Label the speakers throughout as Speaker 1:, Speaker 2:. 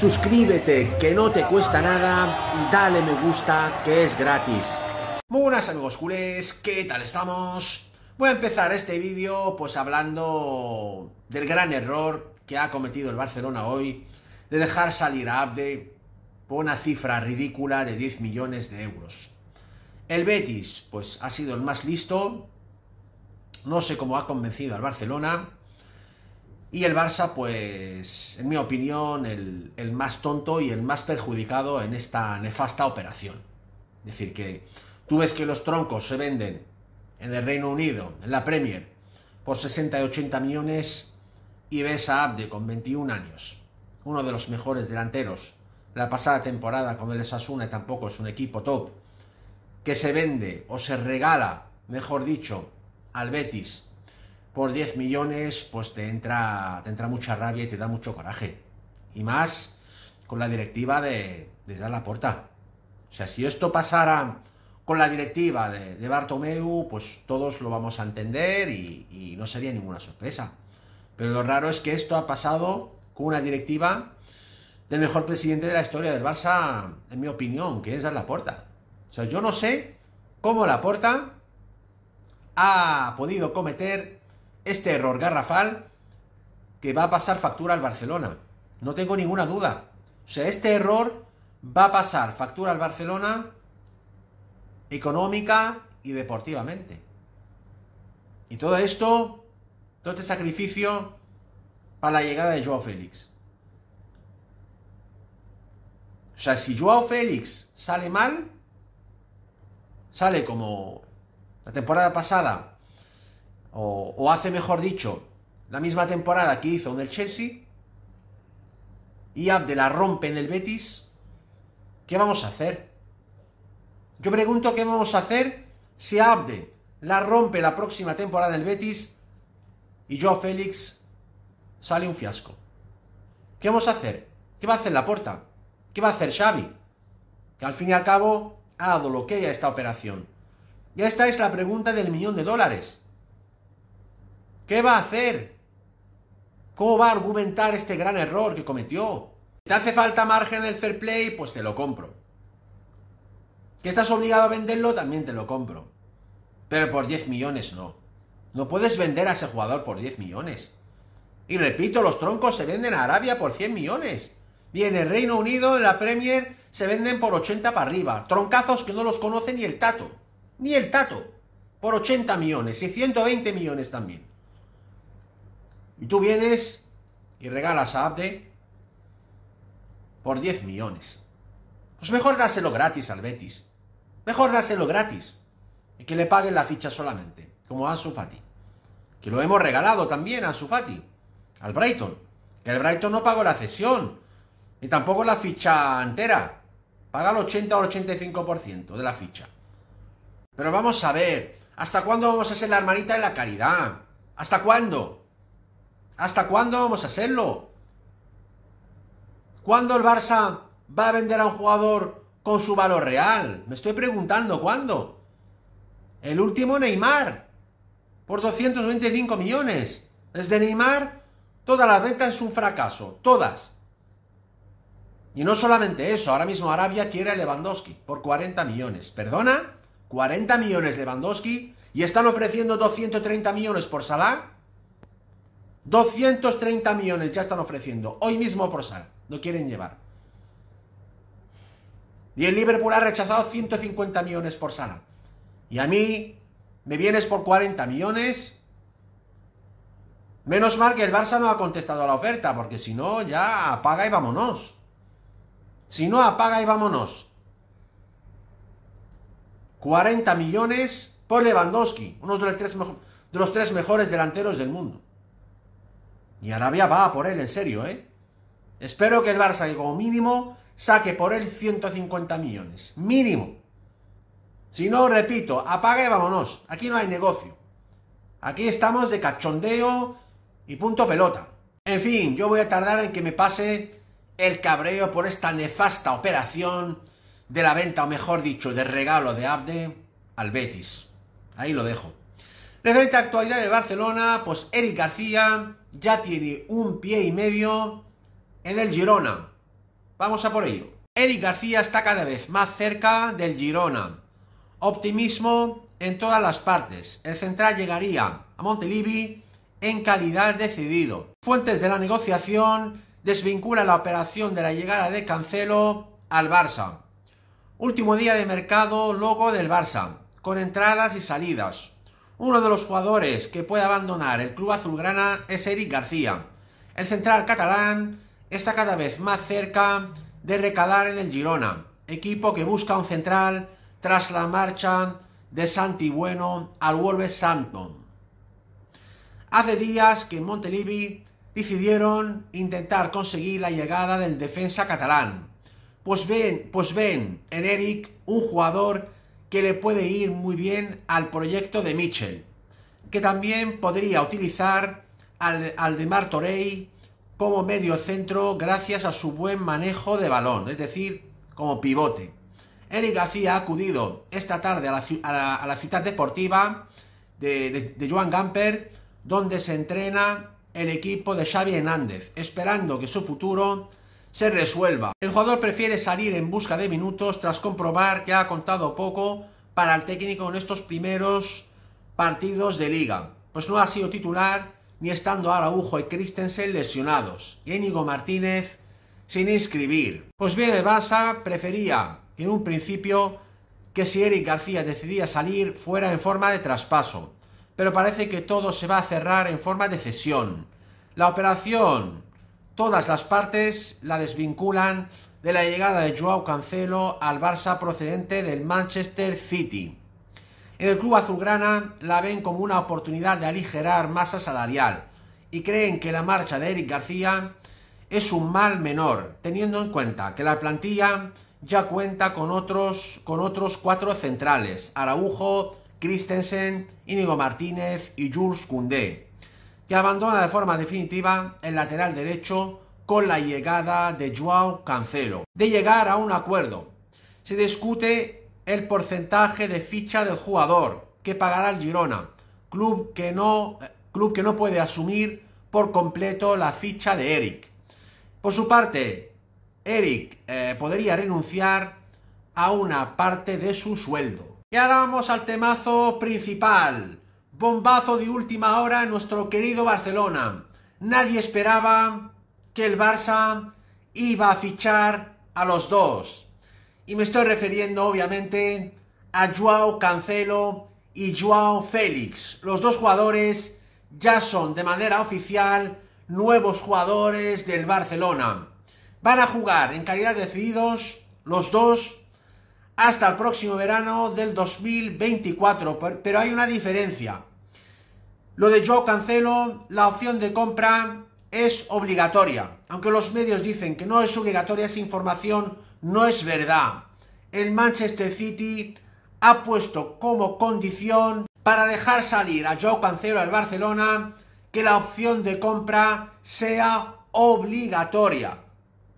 Speaker 1: suscríbete que no te cuesta nada y dale me gusta que es gratis. Muy buenas amigos culés, ¿qué tal estamos? Voy a empezar este vídeo pues hablando del gran error que ha cometido el Barcelona hoy de dejar salir a Abde por una cifra ridícula de 10 millones de euros. El Betis pues ha sido el más listo, no sé cómo ha convencido al Barcelona, y el Barça, pues, en mi opinión, el, más tonto y el más perjudicado en esta nefasta operación. Es decir, que tú ves que los troncos se venden en el Reino Unido, en la Premier, por 60 y 80 millones y ves a Abde con 21 años, uno de los mejores delanteros la pasada temporada con el Sasuna tampoco es un equipo top, que se vende o se regala, mejor dicho, al Betis por 10 millones, pues te entra, te entra mucha rabia y te da mucho coraje. Y más con la directiva de, Dar la puerta. O sea, si esto pasara con la directiva de, Bartomeu, pues todos lo vamos a entender y, no sería ninguna sorpresa. Pero lo raro es que esto ha pasado con una directiva del mejor presidente de la historia del Barça, en mi opinión, que es Dar la puerta. O sea, yo no sé cómo la puerta ha podido cometer este error garrafal que va a pasar factura al Barcelona. No tengo ninguna duda. O sea, este error va a pasar factura al Barcelona económica y deportivamente. Y todo esto, todo este sacrificio para la llegada de Joao Félix. O sea, si Joao Félix sale mal, sale como la temporada pasada o, hace mejor dicho, la misma temporada que hizo en el Chelsea, y Abde la rompe en el Betis, ¿qué vamos a hacer? Yo pregunto qué vamos a hacer si Abde la rompe la próxima temporada en el Betis y yo, Félix sale un fiasco. ¿Qué vamos a hacer? ¿Qué va a hacer la puerta? ¿Qué va a hacer Xavi? Que al fin y al cabo ha dado lo que hay a esta operación. Y esta es la pregunta del millón de dólares. ¿Qué va a hacer? ¿Cómo va a argumentar este gran error que cometió? ¿Te hace falta margen del fair play? Pues te lo compro. ¿Que estás obligado a venderlo? También te lo compro. Pero por 10 millones no. No puedes vender a ese jugador por 10 millones. Y repito, los troncos se venden a Arabia por 100 millones. Y en el Reino Unido, en la Premier, se venden por 80 para arriba. Troncazos que no los conoce ni el Tato. Ni el Tato. Por 80 millones y 120 millones también. Y tú vienes y regalas a Abde por 10 millones. Pues mejor dárselo gratis al Betis. Mejor dárselo gratis. Y que le paguen la ficha solamente, como a Fati. Que lo hemos regalado también a Fati. al Brighton. Que el Brighton no pagó la cesión, ni tampoco la ficha entera. Paga el 80 o el 85% de la ficha. Pero vamos a ver, ¿hasta cuándo vamos a ser la hermanita de la caridad? ¿Hasta cuándo? ¿Hasta cuándo vamos a hacerlo? ¿Cuándo el Barça va a vender a un jugador con su valor real? Me estoy preguntando, ¿cuándo? El último Neymar, por 295 millones. Desde Neymar, todas las ventas es un fracaso, todas. Y no solamente eso, ahora mismo Arabia quiere a Lewandowski por 40 millones. ¿Perdona? 40 millones Lewandowski y están ofreciendo 230 millones por Salah. 230 millones ya están ofreciendo. Hoy mismo por Sal. Lo quieren llevar. Y el Liverpool ha rechazado 150 millones por Sala. Y a mí me vienes por 40 millones. Menos mal que el Barça no ha contestado a la oferta, porque si no, ya apaga y vámonos. Si no, apaga y vámonos. 40 millones por Lewandowski, uno de los tres mejores delanteros del mundo. Y Arabia va por él, en serio, ¿eh? Espero que el Barça, como mínimo, saque por él 150 millones. Mínimo. Si no, repito, apague y vámonos. Aquí no hay negocio. Aquí estamos de cachondeo y punto pelota. En fin, yo voy a tardar en que me pase el cabreo por esta nefasta operación de la venta, o mejor dicho, de regalo de Abde al Betis. Ahí lo dejo. Referente actualidad de Barcelona, pues Eric García ya tiene un pie y medio en el Girona. Vamos a por ello. Eric García está cada vez más cerca del Girona. Optimismo en todas las partes. El central llegaría a Montelivi en calidad decidido. Fuentes de la negociación desvincula la operación de la llegada de Cancelo al Barça. Último día de mercado logo del Barça, con entradas y salidas. Uno de los jugadores que puede abandonar el club azulgrana es Eric García. El central catalán está cada vez más cerca de recalar en el Girona, equipo que busca un central tras la marcha de Santi Bueno al Wolverhampton. Hace días que en Montelivi decidieron intentar conseguir la llegada del defensa catalán, pues ven, pues ven en Eric un jugador que le puede ir muy bien al proyecto de Mitchell, que también podría utilizar al, al de Martorey como medio centro gracias a su buen manejo de balón, es decir, como pivote. Eric García ha acudido esta tarde a la, ciudad deportiva de, de Joan Gamper, donde se entrena el equipo de Xavi Hernández, esperando que su futuro se resuelva. El jugador prefiere salir en busca de minutos tras comprobar que ha contado poco para el técnico en estos primeros partidos de liga, pues no ha sido titular ni estando Araujo y Christensen lesionados y Enigo Martínez sin inscribir. Pues bien, el Barça prefería en un principio que si Eric García decidía salir fuera en forma de traspaso, pero parece que todo se va a cerrar en forma de cesión. La operación Todas las partes la desvinculan de la llegada de Joao Cancelo al Barça procedente del Manchester City. En el club azulgrana la ven como una oportunidad de aligerar masa salarial y creen que la marcha de Eric García es un mal menor, teniendo en cuenta que la plantilla ya cuenta con otros, con otros cuatro centrales, Araujo, Christensen, Íñigo Martínez y Jules Koundé que abandona de forma definitiva el lateral derecho con la llegada de Joao Cancelo, de llegar a un acuerdo. Se discute el porcentaje de ficha del jugador que pagará el Girona, club que no, club que no puede asumir por completo la ficha de Eric. Por su parte, Eric eh, podría renunciar a una parte de su sueldo. Y ahora vamos al temazo principal, Bombazo de última hora nuestro querido Barcelona. Nadie esperaba que el Barça iba a fichar a los dos. Y me estoy refiriendo, obviamente, a Joao Cancelo y Joao Félix. Los dos jugadores ya son, de manera oficial, nuevos jugadores del Barcelona. Van a jugar en calidad de decididos los dos hasta el próximo verano del 2024. Pero hay una diferencia. Lo de yo cancelo, la opción de compra es obligatoria. Aunque los medios dicen que no es obligatoria esa información, no es verdad. El Manchester City ha puesto como condición para dejar salir a Yo Cancelo al Barcelona que la opción de compra sea obligatoria.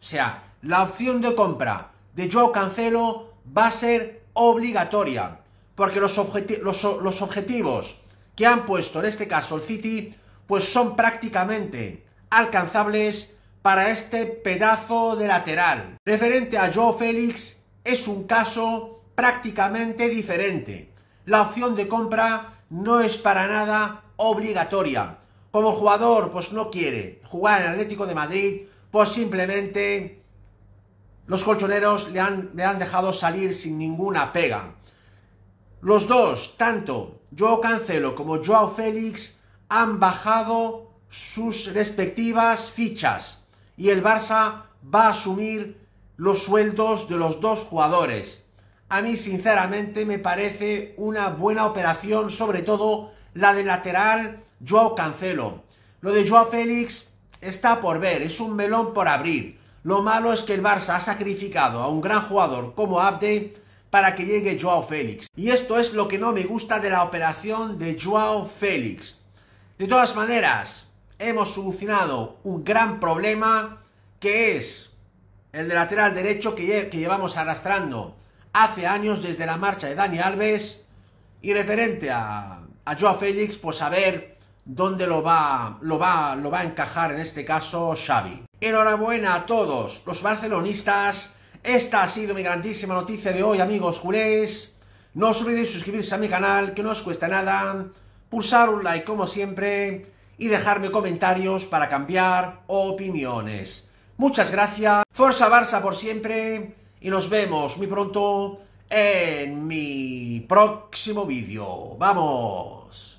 Speaker 1: O sea, la opción de compra de yo Cancelo va a ser obligatoria, porque los, objetivos que han puesto, en este caso el City, pues son prácticamente alcanzables para este pedazo de lateral. Referente a Joe Félix, es un caso prácticamente diferente. La opción de compra no es para nada obligatoria. Como jugador pues no quiere jugar en Atlético de Madrid, pues simplemente los colchoneros le han, dejado salir sin ninguna pega. Los dos, tanto Joao Cancelo como Joao Félix, han bajado sus respectivas fichas y el Barça va a asumir los sueldos de los dos jugadores. A mí sinceramente me parece una buena operación, sobre todo la de lateral Joao Cancelo. Lo de Joao Félix está por ver, es un melón por abrir. Lo malo es que el Barça ha sacrificado a un gran jugador como Abde para que llegue Joao Félix. Y esto es lo que no me gusta de la operación de Joao Félix. De todas maneras, hemos solucionado un gran problema que es el de lateral derecho que, llevamos arrastrando hace años desde la marcha de Dani Alves y referente a, a Joao Félix, pues a ver donde lo va, lo va, lo va a encajar en este caso Xavi. Enhorabuena a todos los barcelonistas. Esta ha sido mi grandísima noticia de hoy, amigos culés. No os olvidéis suscribirse a mi canal, que no os cuesta nada. Pulsar un like como siempre y dejarme comentarios para cambiar opiniones. Muchas gracias. Forza Barça por siempre y nos vemos muy pronto en mi próximo vídeo. ¡Vamos!